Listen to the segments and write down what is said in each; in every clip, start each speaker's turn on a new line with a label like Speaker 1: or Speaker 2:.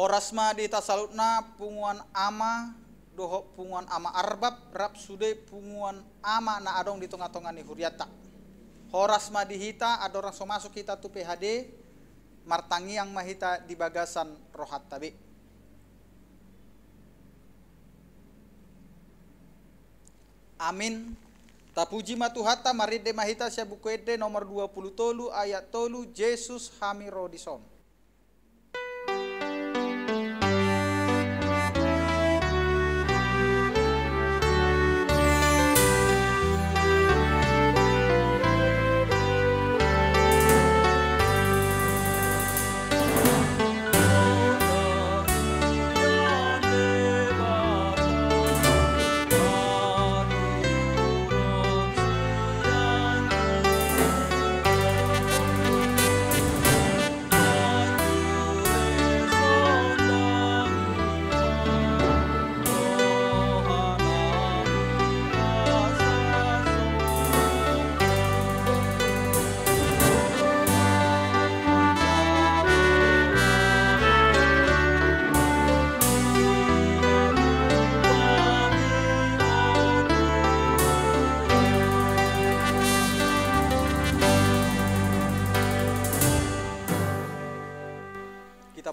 Speaker 1: Horasma di tasalutna punguan ama doho punguan ama arbab rap sude punguan ama na adong di tengah-tengah ni huriata. Horasma di hita adorang so masuk kita tu PHD martangi yang mahita di bagasan rohat tabi. Amin. Tapuji matuhata maride mahita sya buku ede nomor 20 tolu ayat tolu Yesus hamiro di som.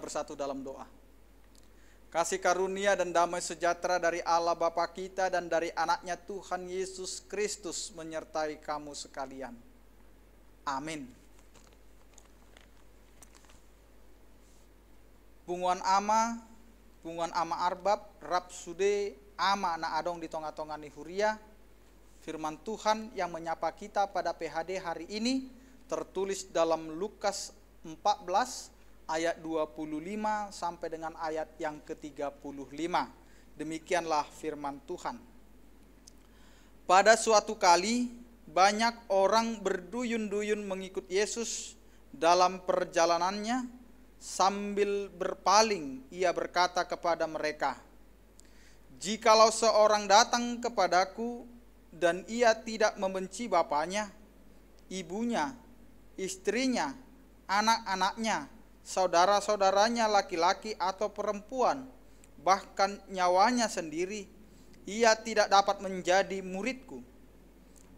Speaker 1: bersatu dalam doa. Kasih karunia dan damai sejahtera dari Allah Bapa kita dan dari anaknya Tuhan Yesus Kristus menyertai kamu sekalian. Amin. Bunguan ama, bunguan ama arbab, rap sude ama na adong di tonga-tonga nihuria, Firman Tuhan yang menyapa kita pada PHD hari ini tertulis dalam Lukas 14 ayat 25 sampai dengan ayat yang ke-35. Demikianlah firman Tuhan. Pada suatu kali banyak orang berduyun-duyun mengikut Yesus dalam perjalanannya sambil berpaling ia berkata kepada mereka, Jikalau seorang datang kepadaku dan ia tidak membenci bapaknya, ibunya, istrinya, anak-anaknya, saudara-saudaranya laki-laki atau perempuan, bahkan nyawanya sendiri, ia tidak dapat menjadi muridku.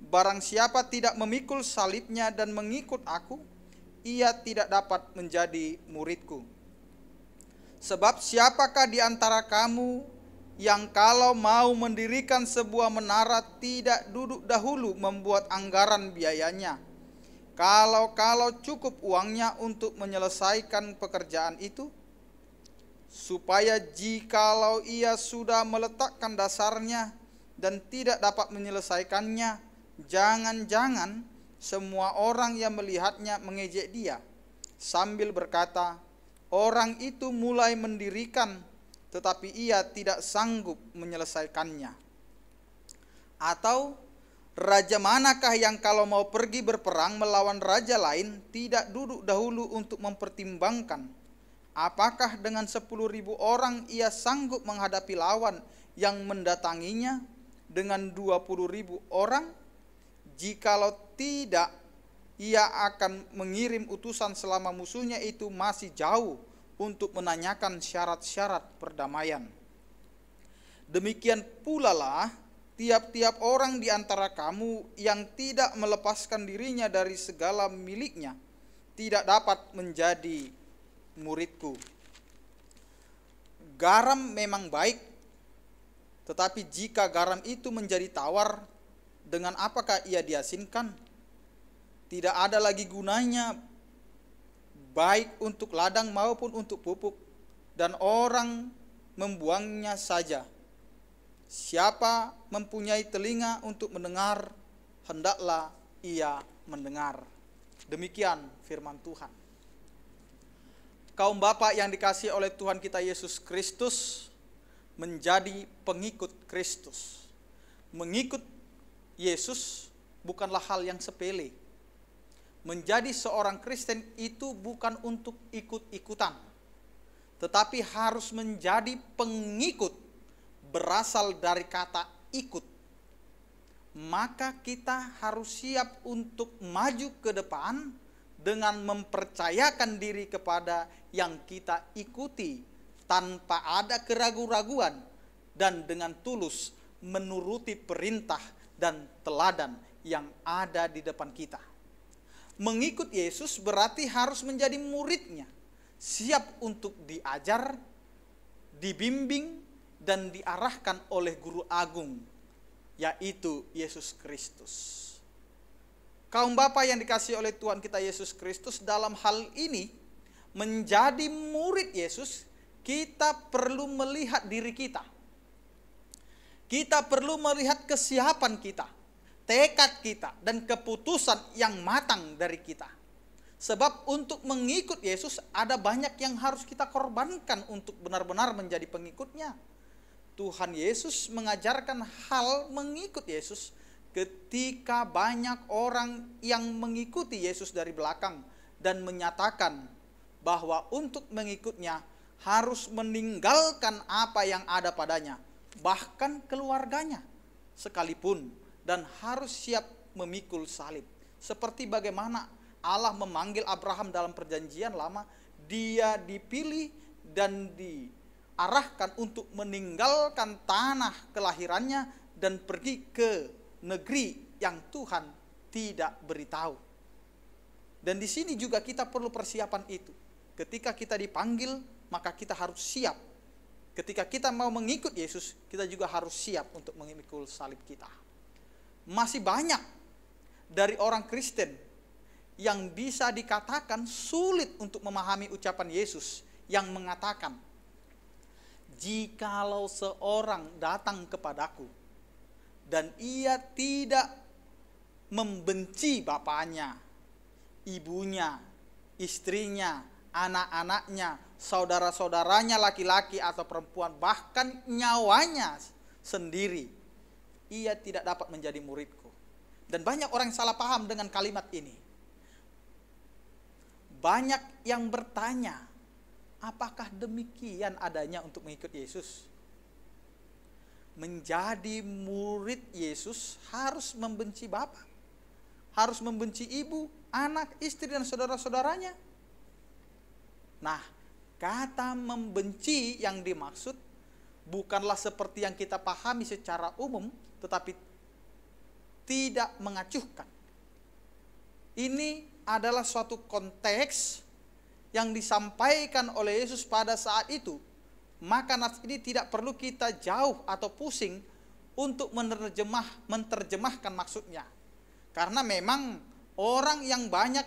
Speaker 1: Barang siapa tidak memikul salibnya dan mengikut aku, ia tidak dapat menjadi muridku. Sebab siapakah di antara kamu yang kalau mau mendirikan sebuah menara tidak duduk dahulu membuat anggaran biayanya?' kalau-kalau cukup uangnya untuk menyelesaikan pekerjaan itu, supaya jikalau ia sudah meletakkan dasarnya dan tidak dapat menyelesaikannya, jangan-jangan semua orang yang melihatnya mengejek dia sambil berkata, "Orang itu mulai mendirikan, tetapi ia tidak sanggup menyelesaikannya." Atau Raja manakah yang kalau mau pergi berperang melawan raja lain tidak duduk dahulu untuk mempertimbangkan apakah dengan sepuluh ribu orang ia sanggup menghadapi lawan yang mendatanginya dengan dua puluh ribu orang? Jikalau tidak, ia akan mengirim utusan selama musuhnya itu masih jauh untuk menanyakan syarat-syarat perdamaian. Demikian pula lah tiap-tiap orang di antara kamu yang tidak melepaskan dirinya dari segala miliknya tidak dapat menjadi muridku. Garam memang baik, tetapi jika garam itu menjadi tawar, dengan apakah ia diasinkan? Tidak ada lagi gunanya baik untuk ladang maupun untuk pupuk dan orang membuangnya saja Siapa mempunyai telinga untuk mendengar, hendaklah ia mendengar. Demikian firman Tuhan. Kaum bapak yang dikasih oleh Tuhan kita Yesus Kristus menjadi pengikut Kristus. Mengikut Yesus bukanlah hal yang sepele. Menjadi seorang Kristen itu bukan untuk ikut-ikutan, tetapi harus menjadi pengikut berasal dari kata ikut, maka kita harus siap untuk maju ke depan dengan mempercayakan diri kepada yang kita ikuti tanpa ada keraguan-raguan dan dengan tulus menuruti perintah dan teladan yang ada di depan kita. Mengikut Yesus berarti harus menjadi muridnya, siap untuk diajar, dibimbing, dan diarahkan oleh guru agung yaitu Yesus Kristus. Kaum Bapa yang dikasih oleh Tuhan kita Yesus Kristus dalam hal ini menjadi murid Yesus, kita perlu melihat diri kita. Kita perlu melihat kesiapan kita, tekad kita dan keputusan yang matang dari kita. Sebab untuk mengikut Yesus ada banyak yang harus kita korbankan untuk benar-benar menjadi pengikutnya Tuhan Yesus mengajarkan hal mengikut Yesus ketika banyak orang yang mengikuti Yesus dari belakang dan menyatakan bahwa untuk mengikutnya harus meninggalkan apa yang ada padanya, bahkan keluarganya sekalipun dan harus siap memikul salib. Seperti bagaimana Allah memanggil Abraham dalam perjanjian lama, dia dipilih dan di arahkan untuk meninggalkan tanah kelahirannya dan pergi ke negeri yang Tuhan tidak beritahu. Dan di sini juga kita perlu persiapan itu. Ketika kita dipanggil, maka kita harus siap. Ketika kita mau mengikut Yesus, kita juga harus siap untuk mengikul salib kita. Masih banyak dari orang Kristen yang bisa dikatakan sulit untuk memahami ucapan Yesus yang mengatakan, jikalau seorang datang kepadaku dan ia tidak membenci bapaknya, ibunya, istrinya, anak-anaknya, saudara-saudaranya laki-laki atau perempuan, bahkan nyawanya sendiri, ia tidak dapat menjadi muridku. Dan banyak orang salah paham dengan kalimat ini. Banyak yang bertanya, Apakah demikian adanya untuk mengikut Yesus? Menjadi murid Yesus harus membenci Bapak, harus membenci ibu, anak, istri, dan saudara-saudaranya. Nah, kata membenci yang dimaksud bukanlah seperti yang kita pahami secara umum, tetapi tidak mengacuhkan. Ini adalah suatu konteks yang disampaikan oleh Yesus pada saat itu, maka nats ini tidak perlu kita jauh atau pusing untuk menerjemah menterjemahkan maksudnya. Karena memang orang yang banyak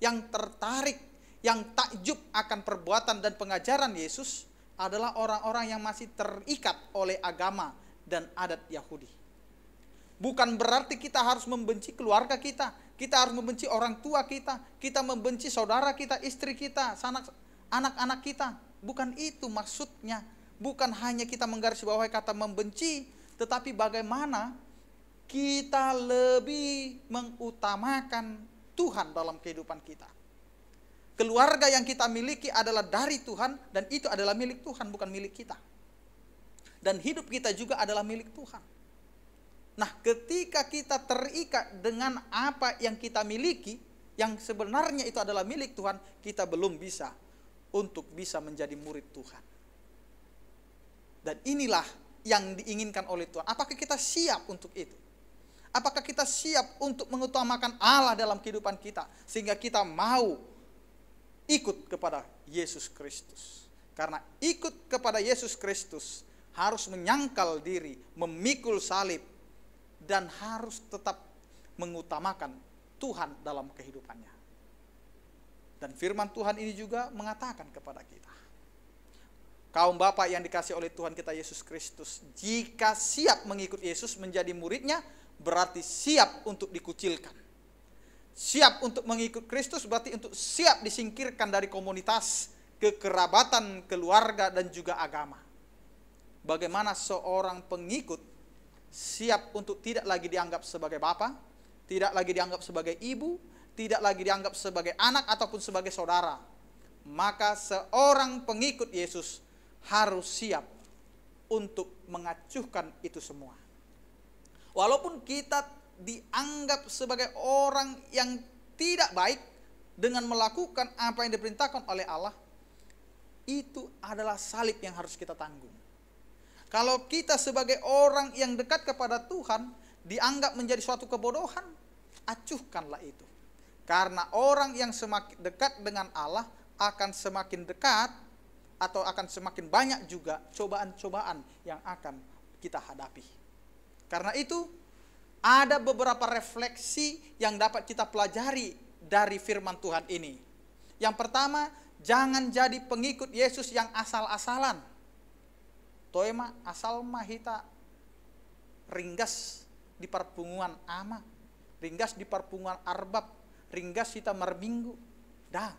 Speaker 1: yang tertarik, yang takjub akan perbuatan dan pengajaran Yesus adalah orang-orang yang masih terikat oleh agama dan adat Yahudi. Bukan berarti kita harus membenci keluarga kita, kita harus membenci orang tua kita, kita membenci saudara kita, istri kita, anak-anak kita. Bukan itu maksudnya. Bukan hanya kita menggarisbawahi kata membenci, tetapi bagaimana kita lebih mengutamakan Tuhan dalam kehidupan kita. Keluarga yang kita miliki adalah dari Tuhan dan itu adalah milik Tuhan bukan milik kita. Dan hidup kita juga adalah milik Tuhan. Nah, ketika kita terikat dengan apa yang kita miliki, yang sebenarnya itu adalah milik Tuhan, kita belum bisa untuk bisa menjadi murid Tuhan. Dan inilah yang diinginkan oleh Tuhan. Apakah kita siap untuk itu? Apakah kita siap untuk mengutamakan Allah dalam kehidupan kita sehingga kita mau ikut kepada Yesus Kristus? Karena ikut kepada Yesus Kristus harus menyangkal diri, memikul salib, dan harus tetap mengutamakan Tuhan dalam kehidupannya. Dan firman Tuhan ini juga mengatakan kepada kita. Kaum Bapak yang dikasih oleh Tuhan kita Yesus Kristus, jika siap mengikut Yesus menjadi muridnya, berarti siap untuk dikucilkan. Siap untuk mengikut Kristus berarti untuk siap disingkirkan dari komunitas, kekerabatan, keluarga, dan juga agama. Bagaimana seorang pengikut siap untuk tidak lagi dianggap sebagai bapa, tidak lagi dianggap sebagai ibu, tidak lagi dianggap sebagai anak ataupun sebagai saudara. Maka seorang pengikut Yesus harus siap untuk mengacuhkan itu semua. Walaupun kita dianggap sebagai orang yang tidak baik dengan melakukan apa yang diperintahkan oleh Allah, itu adalah salib yang harus kita tanggung. Kalau kita sebagai orang yang dekat kepada Tuhan dianggap menjadi suatu kebodohan, acuhkanlah itu. Karena orang yang semakin dekat dengan Allah akan semakin dekat atau akan semakin banyak juga cobaan-cobaan yang akan kita hadapi. Karena itu ada beberapa refleksi yang dapat kita pelajari dari firman Tuhan ini. Yang pertama, jangan jadi pengikut Yesus yang asal-asalan toema asal mahita ringgas di perpunguan ama ringgas di perpunguan arbab ringgas kita marbinggu dah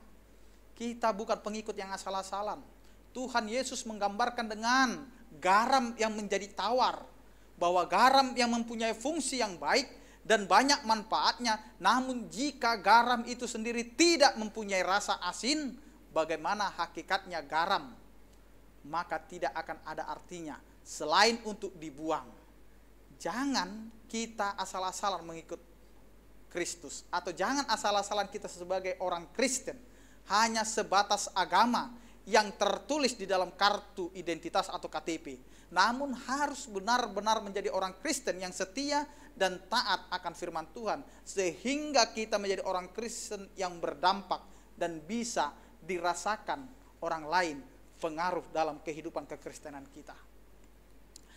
Speaker 1: kita bukan pengikut yang asal-asalan Tuhan Yesus menggambarkan dengan garam yang menjadi tawar bahwa garam yang mempunyai fungsi yang baik dan banyak manfaatnya namun jika garam itu sendiri tidak mempunyai rasa asin bagaimana hakikatnya garam maka tidak akan ada artinya selain untuk dibuang. Jangan kita asal-asalan mengikut Kristus atau jangan asal-asalan kita sebagai orang Kristen hanya sebatas agama yang tertulis di dalam kartu identitas atau KTP. Namun harus benar-benar menjadi orang Kristen yang setia dan taat akan firman Tuhan sehingga kita menjadi orang Kristen yang berdampak dan bisa dirasakan orang lain pengaruh dalam kehidupan kekristenan kita.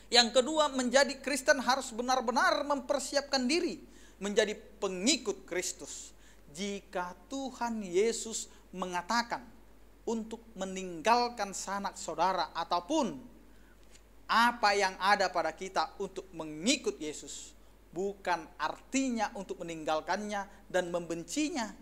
Speaker 1: Yang kedua, menjadi Kristen harus benar-benar mempersiapkan diri menjadi pengikut Kristus. Jika Tuhan Yesus mengatakan untuk meninggalkan sanak saudara ataupun apa yang ada pada kita untuk mengikut Yesus, bukan artinya untuk meninggalkannya dan membencinya,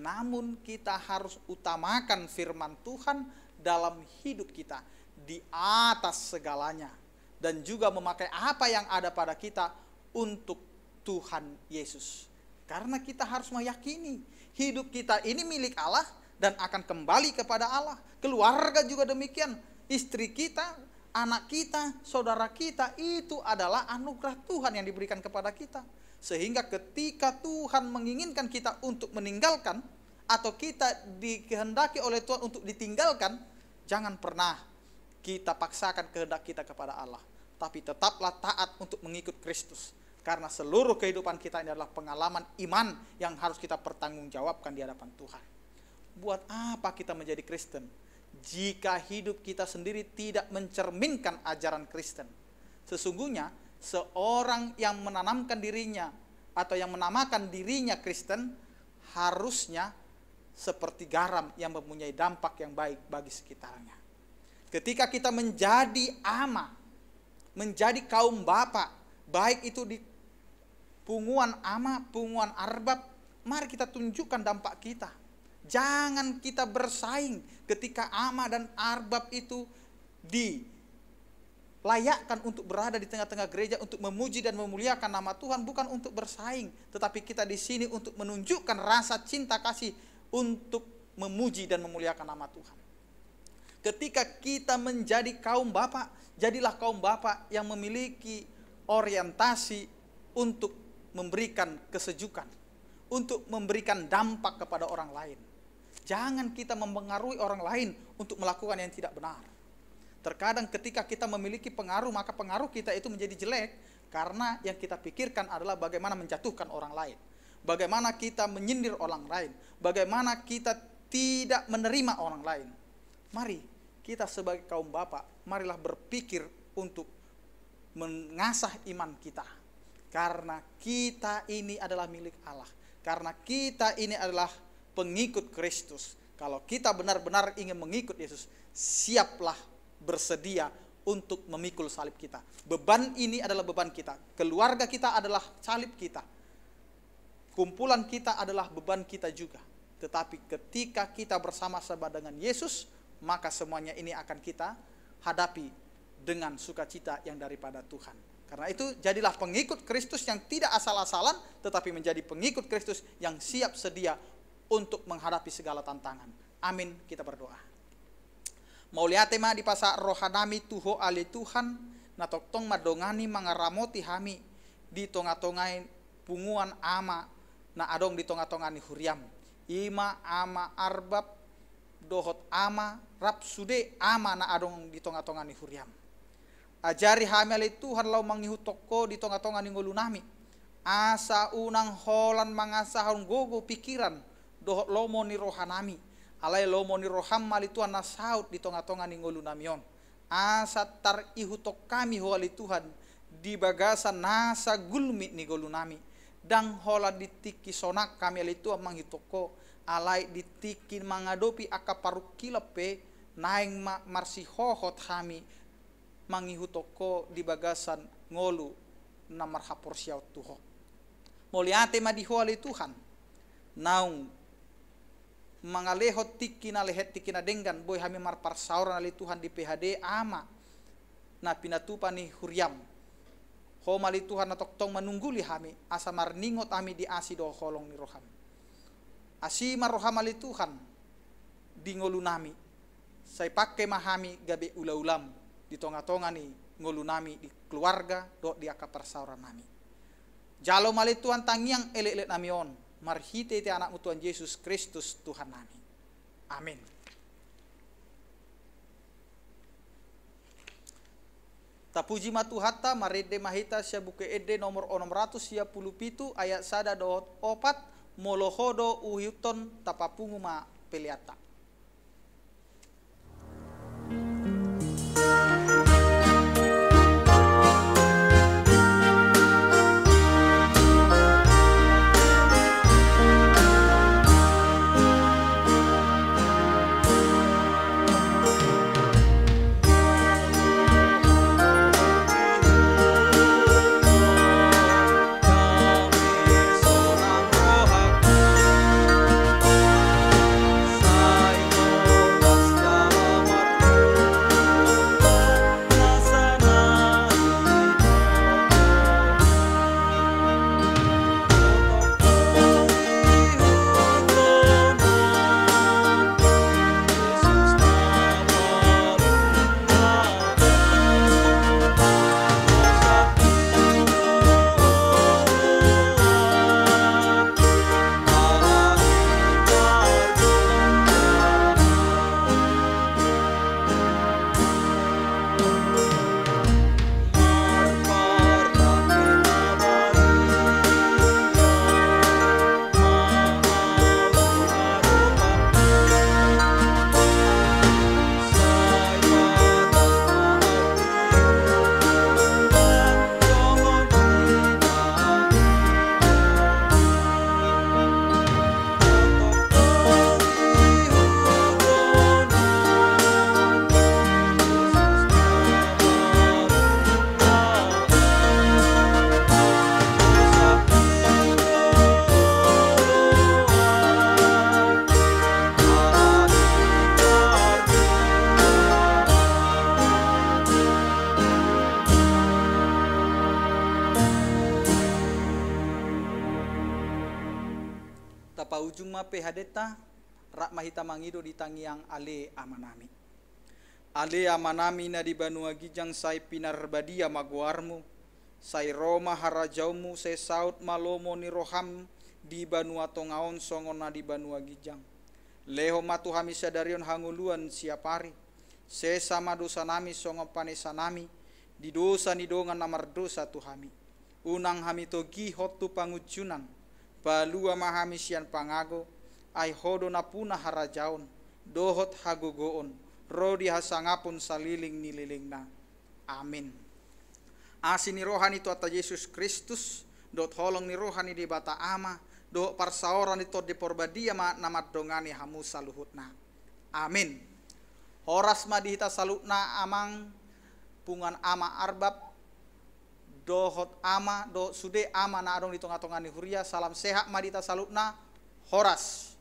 Speaker 1: namun kita harus utamakan firman Tuhan dalam hidup kita di atas segalanya dan juga memakai apa yang ada pada kita untuk Tuhan Yesus. Karena kita harus meyakini hidup kita ini milik Allah dan akan kembali kepada Allah. Keluarga juga demikian, istri kita, anak kita, saudara kita itu adalah anugerah Tuhan yang diberikan kepada kita. Sehingga ketika Tuhan menginginkan kita untuk meninggalkan atau kita dikehendaki oleh Tuhan untuk ditinggalkan, Jangan pernah kita paksakan kehendak kita kepada Allah, tapi tetaplah taat untuk mengikut Kristus. Karena seluruh kehidupan kita ini adalah pengalaman iman yang harus kita pertanggungjawabkan di hadapan Tuhan. Buat apa kita menjadi Kristen? Jika hidup kita sendiri tidak mencerminkan ajaran Kristen. Sesungguhnya seorang yang menanamkan dirinya atau yang menamakan dirinya Kristen harusnya seperti garam yang mempunyai dampak yang baik bagi sekitarnya. Ketika kita menjadi ama, menjadi kaum bapak, baik itu di punguan ama, punguan arbab, mari kita tunjukkan dampak kita. Jangan kita bersaing ketika ama dan arbab itu dilayakkan untuk berada di tengah-tengah gereja untuk memuji dan memuliakan nama Tuhan bukan untuk bersaing, tetapi kita di sini untuk menunjukkan rasa cinta kasih untuk memuji dan memuliakan nama Tuhan. Ketika kita menjadi kaum bapak, jadilah kaum bapak yang memiliki orientasi untuk memberikan kesejukan, untuk memberikan dampak kepada orang lain. Jangan kita mempengaruhi orang lain untuk melakukan yang tidak benar. Terkadang ketika kita memiliki pengaruh, maka pengaruh kita itu menjadi jelek karena yang kita pikirkan adalah bagaimana menjatuhkan orang lain bagaimana kita menyindir orang lain, bagaimana kita tidak menerima orang lain. Mari kita sebagai kaum bapak, marilah berpikir untuk mengasah iman kita. Karena kita ini adalah milik Allah. Karena kita ini adalah pengikut Kristus. Kalau kita benar-benar ingin mengikut Yesus, siaplah bersedia untuk memikul salib kita. Beban ini adalah beban kita. Keluarga kita adalah salib kita kumpulan kita adalah beban kita juga. Tetapi ketika kita bersama-sama dengan Yesus, maka semuanya ini akan kita hadapi dengan sukacita yang daripada Tuhan. Karena itu jadilah pengikut Kristus yang tidak asal-asalan tetapi menjadi pengikut Kristus yang siap sedia untuk menghadapi segala tantangan. Amin, kita berdoa. Mau lihat tema di pasar rohanami tuho ali Tuhan natok tong madongani mangaramoti hami di tonga-tongai punguan ama na adong di tonga ni Huriam ima ama arbab dohot ama rap sude ama na adong di tonga ni Huriam ajari Hamil e Tuhan lau mangihu toko di tonga ni ngolunami asa unang holan mangasahon gogo pikiran dohot lomo ni rohanami alai lomo ni roham mali Tuhan nasaut di tonga ni ngolunamion asa tar ihu tok kami huali Tuhan di bagasan nasa gulmi ni golunami dang hola ditiki sonak kami itu amang hitoko alai ditiki mangadopi akaparuki lepe naeng ma marsi hohot kami mangihutoko di bagasan ngolu namar hapor siau tuho moliate ma dihuali Tuhan naung mangalehot tiki na lehet tiki na denggan boy hami mar parsauran ali Tuhan di PHD ama na pinatupa ni huriam ho mali Tuhan na toktong menungguli kami asa marningot kami di asi do kolong ni rohami asi marroham mali Tuhan di ngolunami saya pakai mahami gabe ula-ulam di tonga-tonga ni ngolunami di keluarga do di akap persauran nami jalo mali Tuhan tangiang elek-elek nami on marhite te anakmu Tuhan Yesus Kristus Tuhan nami amin Tapuji maridema marede mahita buke ede nomor onom ratus sia puluh pitu ayat sada dohot opat molohodo uhiuton tapapungu ma peliata. pe hadeta rak mahita mangido di yang ale amanami. Ale amanami na di banua gijang sai pinarbadia maguarmu. Sai Roma harajaumu se saut malomo ni roham di banua tongaon songona di banua gijang. Leho matu hami sadarion hanguluan siapari. Se sama dosa nami songon panesa nami. Di dosa ni dongan namar dosa tu Unang hamito gi hotu pangucunang, Balua mahami sian pangago aihodo napuna harajaun dohot hagugoon rodi hasangapun saliling nililingna amin asini rohani ata Yesus Kristus dot holong ni rohani di bata ama doh parsaoran itu di porbadia ma namat dongani hamusa luhutna amin horas ma dihita salutna amang pungan ama arbab dohot ama do sude ama na adong di tonga ni huria salam sehat madita salutna horas